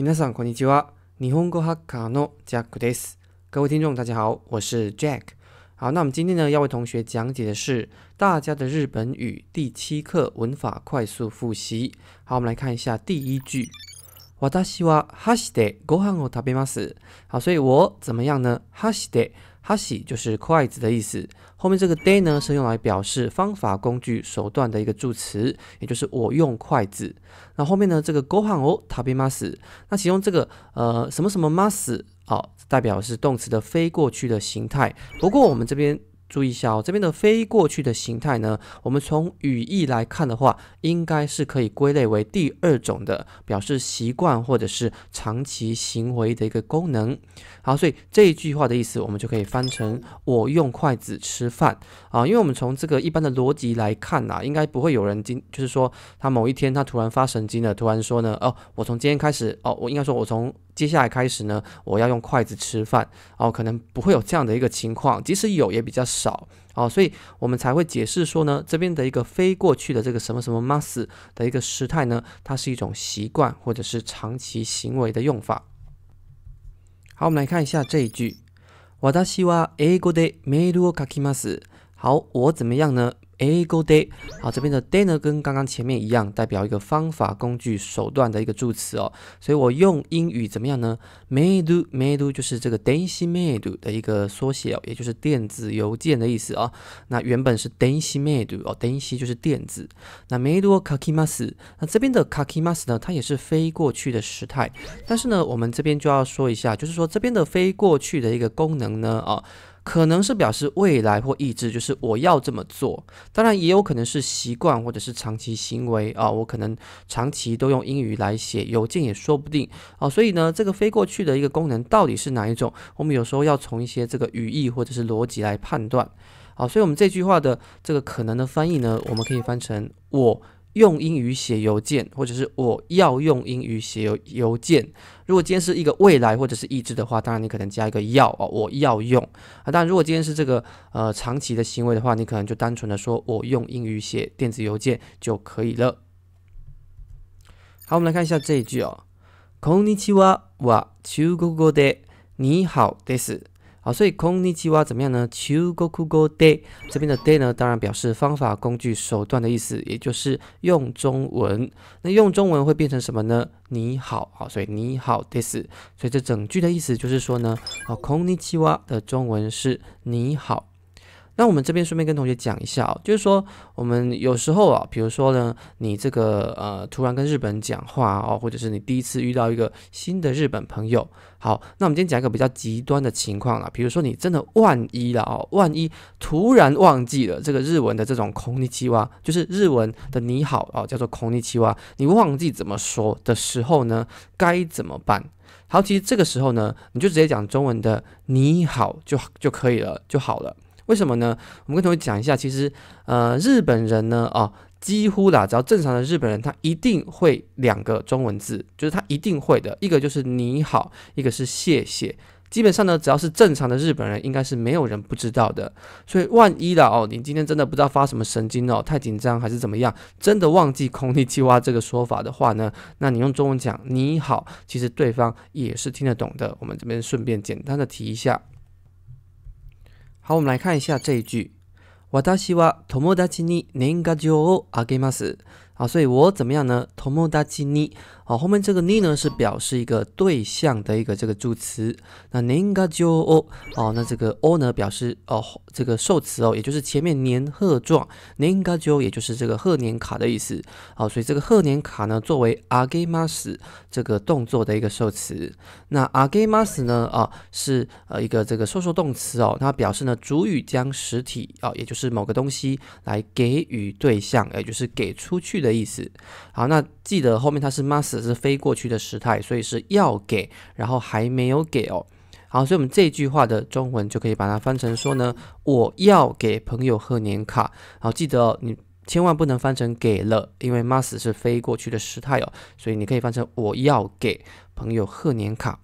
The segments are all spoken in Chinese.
皆さんこんにちは。日本語ハカのジャックです。各位听众，大家好，我是 Jack。好，那我们今天呢要为同学讲解的是《大家的日本语》第七课文法快速复习。好，我们来看一下第一句。私は明日ご飯を食べます。好，所以我怎么样呢？明日哈喜就是筷子的意思，后面这个 day 呢是用来表示方法、工具、手段的一个助词，也就是我用筷子。那后面呢，这个 go han o tabimas，那其中这个呃什么什么 mas 哦，代表是动词的非过去的形态。不过我们这边。注意一下哦，这边的非过去的形态呢，我们从语义来看的话，应该是可以归类为第二种的，表示习惯或者是长期行为的一个功能。好，所以这一句话的意思，我们就可以翻成“我用筷子吃饭”。啊，因为我们从这个一般的逻辑来看呐，应该不会有人今，就是说他某一天他突然发神经了，突然说呢，哦，我从今天开始，哦，我应该说，我从接下来开始呢，我要用筷子吃饭。哦，可能不会有这样的一个情况，即使有，也比较少哦，所以我们才会解释说呢，这边的一个飞过去的这个什么什么 mas 的一个时态呢，它是一种习惯或者是长期行为的用法。好，我们来看一下这一句，私は英語でメールを書きます。好，我怎么样呢？ago day，好，这边的 day 呢跟刚刚前面一样，代表一个方法、工具、手段的一个助词哦，所以我用英语怎么样呢 m a y do, m a y do 就是这个 dai s h m a y do 的一个缩写，也就是电子邮件的意思啊。那原本是 dai s h m a y do 哦，dai s h 就是电子。那 m a y do kaki mas，那这边的 kaki mas 呢，它也是飞过去的时态，但是呢，我们这边就要说一下，就是说这边的飞过去的一个功能呢，啊。可能是表示未来或意志，就是我要这么做。当然，也有可能是习惯或者是长期行为啊，我可能长期都用英语来写邮件也说不定啊。所以呢，这个飞过去的一个功能到底是哪一种，我们有时候要从一些这个语义或者是逻辑来判断啊。所以，我们这句话的这个可能的翻译呢，我们可以翻成我。用英语写邮件，或者是我要用英语写邮邮件。如果今天是一个未来或者是意志的话，当然你可能加一个要哦，我要用啊。但如果今天是这个呃长期的行为的话，你可能就单纯的说我用英语写电子邮件就可以了。好，我们来看一下这一句哦，こんにちはは中国語で你好です。好，所以 konnichiwa 怎么样呢？chugoku go d a y 这边的 d a y 呢，当然表示方法、工具、手段的意思，也就是用中文。那用中文会变成什么呢？你好，好，所以你好 this。所以这整句的意思就是说呢，好 konnichiwa 的中文是你好。那我们这边顺便跟同学讲一下哦，就是说我们有时候啊，比如说呢，你这个呃突然跟日本人讲话哦，或者是你第一次遇到一个新的日本朋友，好，那我们今天讲一个比较极端的情况啦，比如说你真的万一了哦，万一突然忘记了这个日文的这种空尼奇ち就是日文的你好啊，叫做空尼奇ち你忘记怎么说的时候呢，该怎么办？好，其实这个时候呢，你就直接讲中文的你好就就可以了就好了。为什么呢？我们跟同学讲一下，其实，呃，日本人呢，哦，几乎啦，只要正常的日本人，他一定会两个中文字，就是他一定会的一个就是你好，一个是谢谢。基本上呢，只要是正常的日本人，应该是没有人不知道的。所以万一啦，哦，你今天真的不知道发什么神经哦，太紧张还是怎么样，真的忘记空地计划这个说法的话呢，那你用中文讲你好，其实对方也是听得懂的。我们这边顺便简单的提一下。好，我们来看一下这一句。私は友達に年賀状をあげます。啊，所以我怎么样呢？友達に。好，后面这个 ni 呢是表示一个对象的一个这个助词，那 ninga jo 哦，哦，那这个哦 o 呢表示哦这个受词哦，也就是前面年贺状 ninga jo 也就是这个贺年卡的意思。好，所以这个贺年卡呢作为阿给玛斯这个动作的一个受词，那阿给玛斯呢啊是呃一个这个受受动词哦，它表示呢主语将实体啊也就是某个东西来给予对象，也就是给出去的意思。好，那记得后面它是 mas。是飞过去的时态，所以是要给，然后还没有给哦。好，所以我们这句话的中文就可以把它翻成说呢，我要给朋友贺年卡。好，记得你千万不能翻成给了，因为 must 是飞过去的时态哦，所以你可以翻成我要给朋友贺年卡。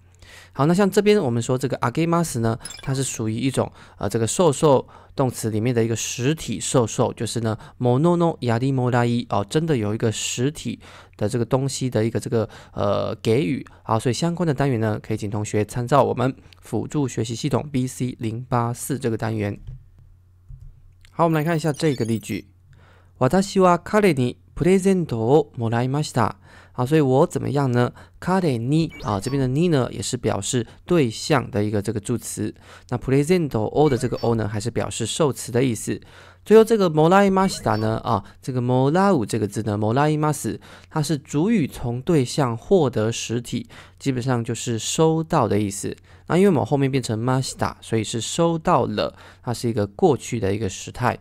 好，那像这边我们说这个あげます呢，它是属于一种呃这个受受动词里面的一个实体受受，就是呢 yadimodai 哦，真的有一个实体的这个东西的一个这个呃给予。好，所以相关的单元呢，可以请同学参照我们辅助学习系统 B C 零八四这个单元。好，我们来看一下这个例句、私はしだカに。Presento, molai masita。啊，所以我怎么样呢？Cardi 尼啊，这边的尼呢也是表示对象的一个这个助词。那 Presento 的这个 o 呢，还是表示受词的意思。最后这个 molai masita 呢，啊，这个 molai 这个字呢，molai mas，它是主语从对象获得实体，基本上就是收到的意思。那因为我们后面变成 masita，所以是收到了，它是一个过去的一个时态。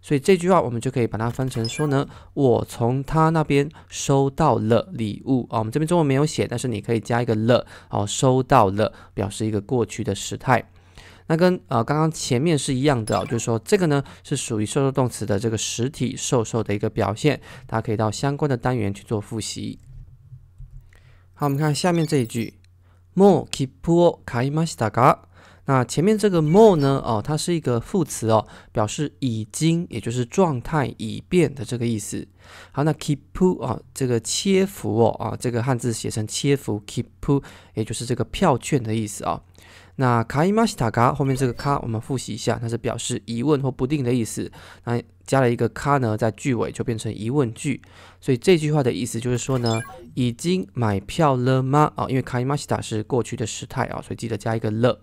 所以这句话我们就可以把它分成说呢，我从他那边收到了礼物啊。我们这边中文没有写，但是你可以加一个了，哦、收到了，表示一个过去的时态。那跟呃刚刚前面是一样的，就是说这个呢是属于受受动词的这个实体受受的一个表现。大家可以到相关的单元去做复习。好，我们看下面这一句，もうキーを買いましたが。那前面这个 more 呢？哦，它是一个副词哦，表示已经，也就是状态已变的这个意思。好，那 k e e p 啊，这个切符哦，啊，这个汉字写成切符 k e e p 也就是这个票券的意思啊。那 k a i m a s t a 后面这个“卡，我们复习一下，它是表示疑问或不定的意思。那加了一个“卡呢，在句尾就变成疑问句。所以这句话的意思就是说呢，已经买票了吗？啊，因为 k a i m a s t a 是过去的时态啊，所以记得加一个了。